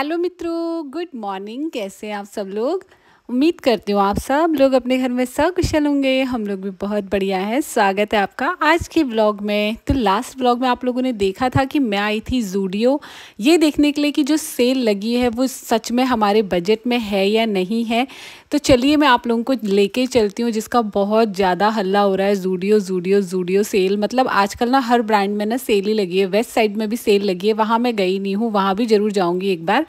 Hello मित्रों good morning कैसे हैं आप सब लोग उम्मीद करती हूँ आप सब लोग अपने घर में सकुशल होंगे हम लोग भी बहुत बढ़िया है स्वागत है आपका आज के ब्लॉग में तो लास्ट ब्लॉग में आप लोगों ने देखा था कि मैं आई थी जूडियो ये देखने के लिए कि जो सेल लगी है वो सच में हमारे बजट में है या नहीं है तो चलिए मैं आप लोगों को लेके चलती हूँ जिसका बहुत ज़्यादा हल्ला हो रहा है जूडियो जूडियो जूडियो सेल मतलब आजकल ना हर ब्रांड में ना सेल ही लगी है वेस्ट साइड में भी सेल लगी है वहाँ मैं गई नहीं हूँ वहाँ भी ज़रूर जाऊँगी एक बार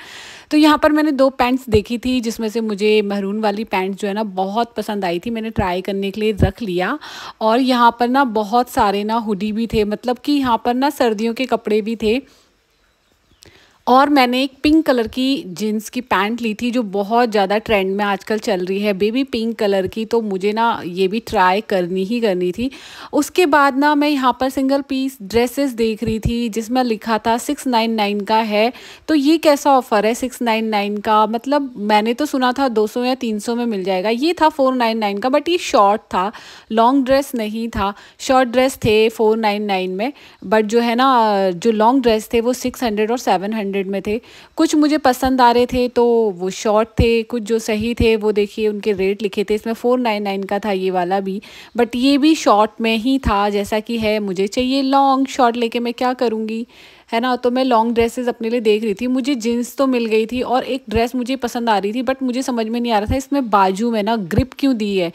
तो यहाँ पर मैंने दो पैंट्स देखी थी जिसमें से मुझे महरून वाली पैंट जो है ना बहुत पसंद आई थी मैंने ट्राई करने के लिए रख लिया और यहाँ पर ना बहुत सारे ना हुडी भी थे मतलब कि यहाँ पर ना सर्दियों के कपड़े भी थे और मैंने एक पिंक कलर की जीन्स की पैंट ली थी जो बहुत ज़्यादा ट्रेंड में आजकल चल रही है बेबी पिंक कलर की तो मुझे ना ये भी ट्राई करनी ही करनी थी उसके बाद ना मैं यहाँ पर सिंगल पीस ड्रेसेस देख रही थी जिसमें लिखा था सिक्स नाइन नाइन का है तो ये कैसा ऑफ़र है सिक्स नाइन नाइन का मतलब मैंने तो सुना था दो सौ या तीन सौ में मिल जाएगा ये था फोर नाइन नाइन का बट ये शॉर्ट था लॉन्ग ड्रेस नहीं था शॉर्ट ड्रेस थे फोर नाइन नाइन में बट जो है ना जो लॉन्ग ड्रेस थे वो सिक्स हंड्रेड और सेवन हंड्रेड हंड्रेड में थे कुछ मुझे पसंद आ रहे थे तो वो शॉर्ट थे कुछ जो सही थे वो देखिए उनके रेट लिखे थे इसमें फ़ोर नाइन नाइन का था ये वाला भी बट ये भी शॉर्ट में ही था जैसा कि है मुझे चाहिए लॉन्ग शॉर्ट लेके मैं क्या करूँगी है ना तो मैं लॉन्ग ड्रेसेस अपने लिए देख रही थी मुझे जीन्स तो मिल गई थी और एक ड्रेस मुझे पसंद आ रही थी बट मुझे समझ में नहीं आ रहा था इसमें बाजू में ना ग्रिप क्यों दी है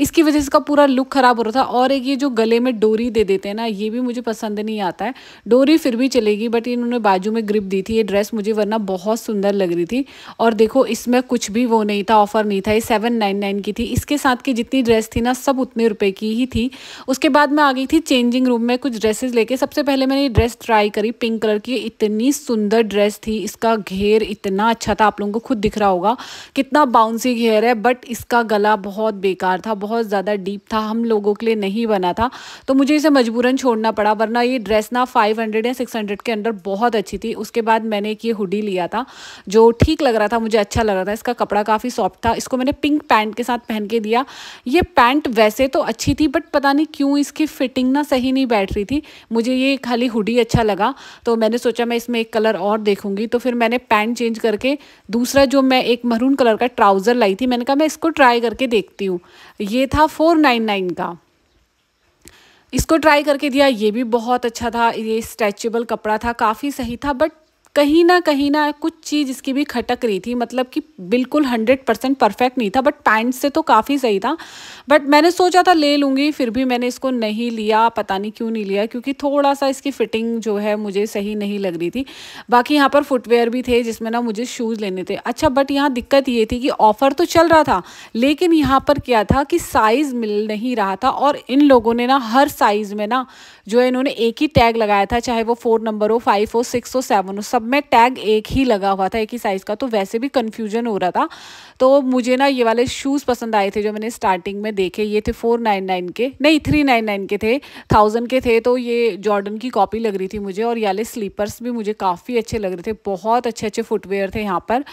इसकी वजह से इसका पूरा लुक ख़राब हो रहा था और एक ये जो गले में डोरी दे देते हैं ना ये भी मुझे पसंद नहीं आता है डोरी फिर भी चलेगी बट इन्होंने बाजू में ग्रिप दी थी ये ड्रेस मुझे वरना बहुत सुंदर लग रही थी और देखो इसमें कुछ भी वो नहीं था ऑफ़र नहीं था ये सेवन नाइन नाइन की थी इसके साथ की जितनी ड्रेस थी ना सब उतने रुपये की ही थी उसके बाद मैं आ गई थी चेंजिंग रूम में कुछ ड्रेसेस लेके सबसे पहले मैंने ये ड्रेस ट्राई करी पिंक पिंक कलर की इतनी सुंदर ड्रेस थी इसका घेर इतना अच्छा था आप लोगों को खुद दिख रहा होगा कितना बाउंसी घेर है बट इसका गला बहुत बेकार था बहुत ज़्यादा डीप था हम लोगों के लिए नहीं बना था तो मुझे इसे मजबूरन छोड़ना पड़ा वरना ये ड्रेस ना फाइव या सिक्स के अंदर बहुत अच्छी थी उसके बाद मैंने एक ये हुडी लिया था जो ठीक लग रहा था मुझे अच्छा लग रहा था इसका कपड़ा काफ़ी सॉफ्ट था इसको मैंने पिंक पैंट के साथ पहन के दिया ये पैंट वैसे तो अच्छी थी बट पता नहीं क्यों इसकी फिटिंग ना सही नहीं बैठ रही थी मुझे ये खाली हुडी अच्छा लगा तो तो मैंने सोचा मैं इसमें एक कलर और देखूंगी तो फिर मैंने पैंट चेंज करके दूसरा जो मैं एक मरून कलर का ट्राउज़र लाई थी मैंने कहा मैं इसको ट्राई करके देखती हूँ ये था फोर नाइन नाइन का इसको ट्राई करके दिया ये भी बहुत अच्छा था ये स्ट्रेचेबल कपड़ा था काफ़ी सही था बट कहीं ना कहीं ना कुछ चीज़ इसकी भी खटक रही थी मतलब कि बिल्कुल हंड्रेड परसेंट परफेक्ट नहीं था बट पैंट से तो काफ़ी सही था बट मैंने सोचा था ले लूँगी फिर भी मैंने इसको नहीं लिया पता नहीं क्यों नहीं लिया क्योंकि थोड़ा सा इसकी फ़िटिंग जो है मुझे सही नहीं लग रही थी बाकी यहाँ पर फुटवेयर भी थे जिसमें ना मुझे शूज़ लेने थे अच्छा बट यहाँ दिक्कत ये थी कि ऑफ़र तो चल रहा था लेकिन यहाँ पर क्या था कि साइज़ मिल नहीं रहा था और इन लोगों ने ना हर साइज़ में ना जो है इन्होंने एक ही टैग लगाया था चाहे वो फोर नंबर हो फाइव हो सिक्स हो सेवन हो सब सब में टैग एक ही लगा हुआ था एक ही साइज़ का तो वैसे भी कन्फ्यूजन हो रहा था तो मुझे ना ये वाले शूज़ पसंद आए थे जो मैंने स्टार्टिंग में देखे ये थे फोर नाइन नाइन के नहीं थ्री नाइन नाइन के थे थाउजेंड के थे तो ये जॉर्डन की कॉपी लग रही थी मुझे और ये वाले स्लीपर्स भी मुझे काफ़ी अच्छे लग रहे थे बहुत अच्छे अच्छे फुटवेयर थे यहाँ पर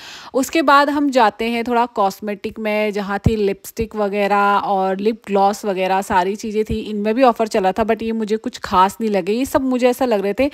उसके बाद हम जाते हैं थोड़ा कॉस्मेटिक में जहाँ थी लिपस्टिक वगैरह और लिप ग्लॉस वगैरह सारी चीज़ें थी इनमें भी ऑफ़र चला था बट ये मुझे कुछ खास नहीं लगे ये सब मुझे ऐसा लग रहे थे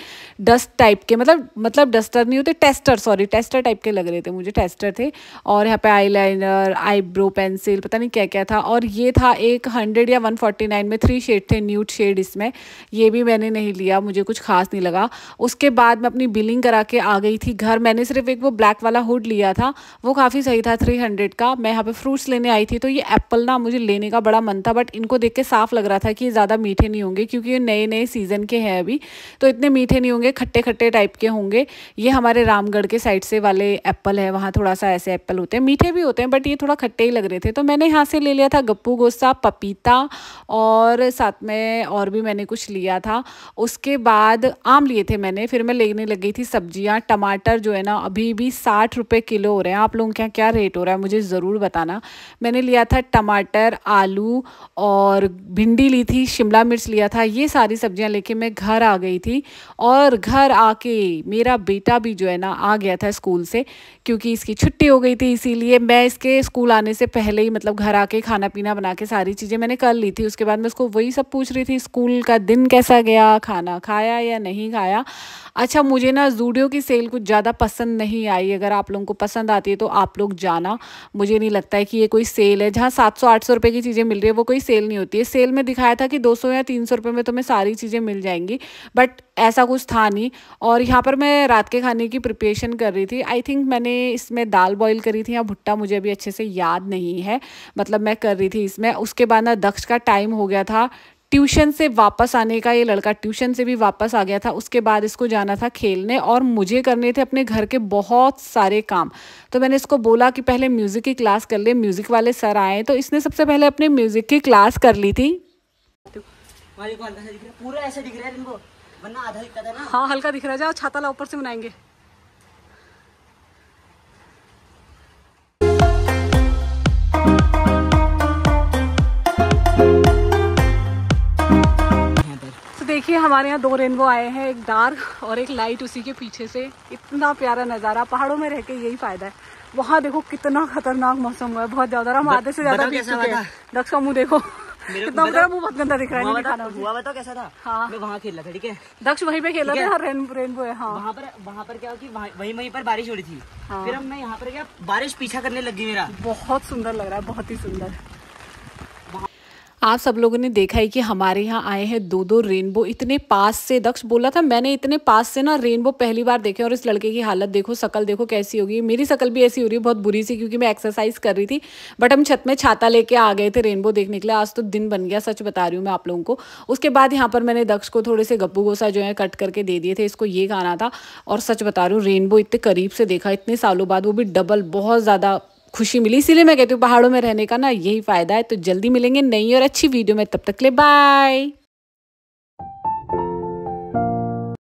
डस्ट टाइप के मतलब मतलब डस्टर नहीं होते टेस्टर सॉरी टेस्टर टाइप के लग रहे थे मुझे टेस्टर थे और यहाँ पे आईलाइनर आईब्रो पेंसिल पता नहीं क्या क्या था और ये था एक हंड्रेड या वन फोर्टी नाइन में थ्री शेड थे न्यूट शेड इसमें ये भी मैंने नहीं लिया मुझे कुछ खास नहीं लगा उसके बाद मैं अपनी बिलिंग करा के आ गई थी घर मैंने सिर्फ एक वो ब्लैक वाला हुड लिया था वो काफ़ी सही था थ्री हंड्रेड का मैं यहाँ पे फ्रूट्स लेने आई थी तो ये एप्पल ना मुझे लेने का बड़ा मन था बट इनको देख के साफ लग रहा था कि ये ज़्यादा मीठे नहीं होंगे क्योंकि ये नए नए सीज़न के हैं अभी तो इतने मीठे नहीं होंगे खट्टे खट्टे टाइप के होंगे ये हमारे रामगढ़ के साइड से वाले एप्पल है वहाँ थोड़ा सा ऐसे एप्पल होते हैं मीठे भी होते हैं बट ये थोड़ा खट्टे ही लग रहे थे तो मैंने यहाँ से ले लिया था गप्पू गोसा पपीता और साथ में और भी मैंने कुछ लिया था उसके बाद आम लिए थे मैंने फिर मैं लेने लगी थी सब्जियाँ टमाटर जो है ना अभी भी साठ रुपये किलो हो रहे हैं आप लोगों के यहाँ क्या रेट हो रहा है मुझे ज़रूर बताना मैंने लिया था टमाटर आलू और भिंडी ली थी शिमला मिर्च लिया था ये सारी सब्जियाँ लेके मैं घर आ गई थी और घर आके मेरा बेटा बेटा भी जो है ना आ गया था स्कूल से क्योंकि इसकी छुट्टी हो गई थी इसीलिए मैं इसके स्कूल आने से पहले ही मतलब घर आके खाना पीना बना के सारी चीज़ें मैंने कर ली थी उसके बाद मैं उसको वही सब पूछ रही थी स्कूल का दिन कैसा गया खाना खाया या नहीं खाया अच्छा मुझे ना जूडियो की सेल कुछ ज़्यादा पसंद नहीं आई अगर आप लोगों को पसंद आती है तो आप लोग जाना मुझे नहीं लगता है कि ये कोई सेल है जहाँ सात सौ आठ सौ रुपये की चीज़ें मिल रही है वो कोई सेल नहीं होती है सेल में दिखाया था कि दो सौ या तीन सौ रुपये में तुम्हें सारी चीज़ें मिल जाएंगी बट ऐसा कुछ था नहीं और यहाँ पर मैं रात के खाने की प्रिपरेशन कर रही थी आई थिंक मैंने इसमें दाल बॉईल करी थी या भुट्टा मुझे अभी अच्छे से याद नहीं है मतलब मैं कर रही थी इसमें उसके बाद ना दक्ष का टाइम हो गया था ट्यूशन से वापस आने का ये लड़का ट्यूशन से भी वापस आ गया था उसके बाद इसको जाना था खेलने और मुझे करने थे अपने घर के बहुत सारे काम तो मैंने इसको बोला कि पहले म्यूज़िक की क्लास कर ले म्यूज़िक वाले सर आए तो इसने सबसे पहले अपने म्यूज़िक की क्लास कर ली थी पूरा ऐसे दिख रहा है वरना आधा दिखता था ना हाँ हल्का दिख रहा है जाओ छाता ला ऊपर से बनाएंगे तो देखिए हमारे यहाँ दो रेनबो आए हैं एक डार्क और एक लाइट उसी के पीछे से इतना प्यारा नज़ारा पहाड़ों में रह के यही फायदा है वहाँ देखो कितना खतरनाक मौसम हुआ है बहुत ज्यादा हम आधे से ज्यादा दक्ष का मुंह देखो मुंह बहुत गंदा दिख रहा है हुआ बताओ कैसा था हाँ मैं वहाँ खेल रहा था ठीक है दक्ष वहीं पे खेला था रेनबो है हाँ वहाँ पर वहाँ पर क्या हो कि वहीं पर बारिश हो रही थी हाँ। फिर हम मैं यहाँ पर क्या बारिश पीछा करने लगी मेरा बहुत सुंदर लग रहा है बहुत ही सुंदर आप सब लोगों ने देखा है कि हमारे यहाँ आए हैं दो दो रेनबो इतने पास से दक्ष बोला था मैंने इतने पास से ना रेनबो पहली बार देखे और इस लड़के की हालत देखो शकल देखो कैसी होगी मेरी शकल भी ऐसी हो रही है बहुत बुरी सी क्योंकि मैं एक्सरसाइज कर रही थी बट हम छत में छाता लेके आ गए थे रेनबो देखने के लिए आज तो दिन बन गया सच बता रही हूँ मैं आप लोगों को उसके बाद यहाँ पर मैंने दक्ष को थोड़े से गप्पू गोसा जो है कट करके दे दिए थे इसको ये गाना था और सच बता रही हूँ रेनबो इतने करीब से देखा इतने सालों बाद वो भी डबल बहुत ज़्यादा खुशी मिली इसीलिए मैं कहती हूँ पहाड़ों में रहने का ना यही फ़ायदा है तो जल्दी मिलेंगे नई और अच्छी वीडियो में तब तक ले बाय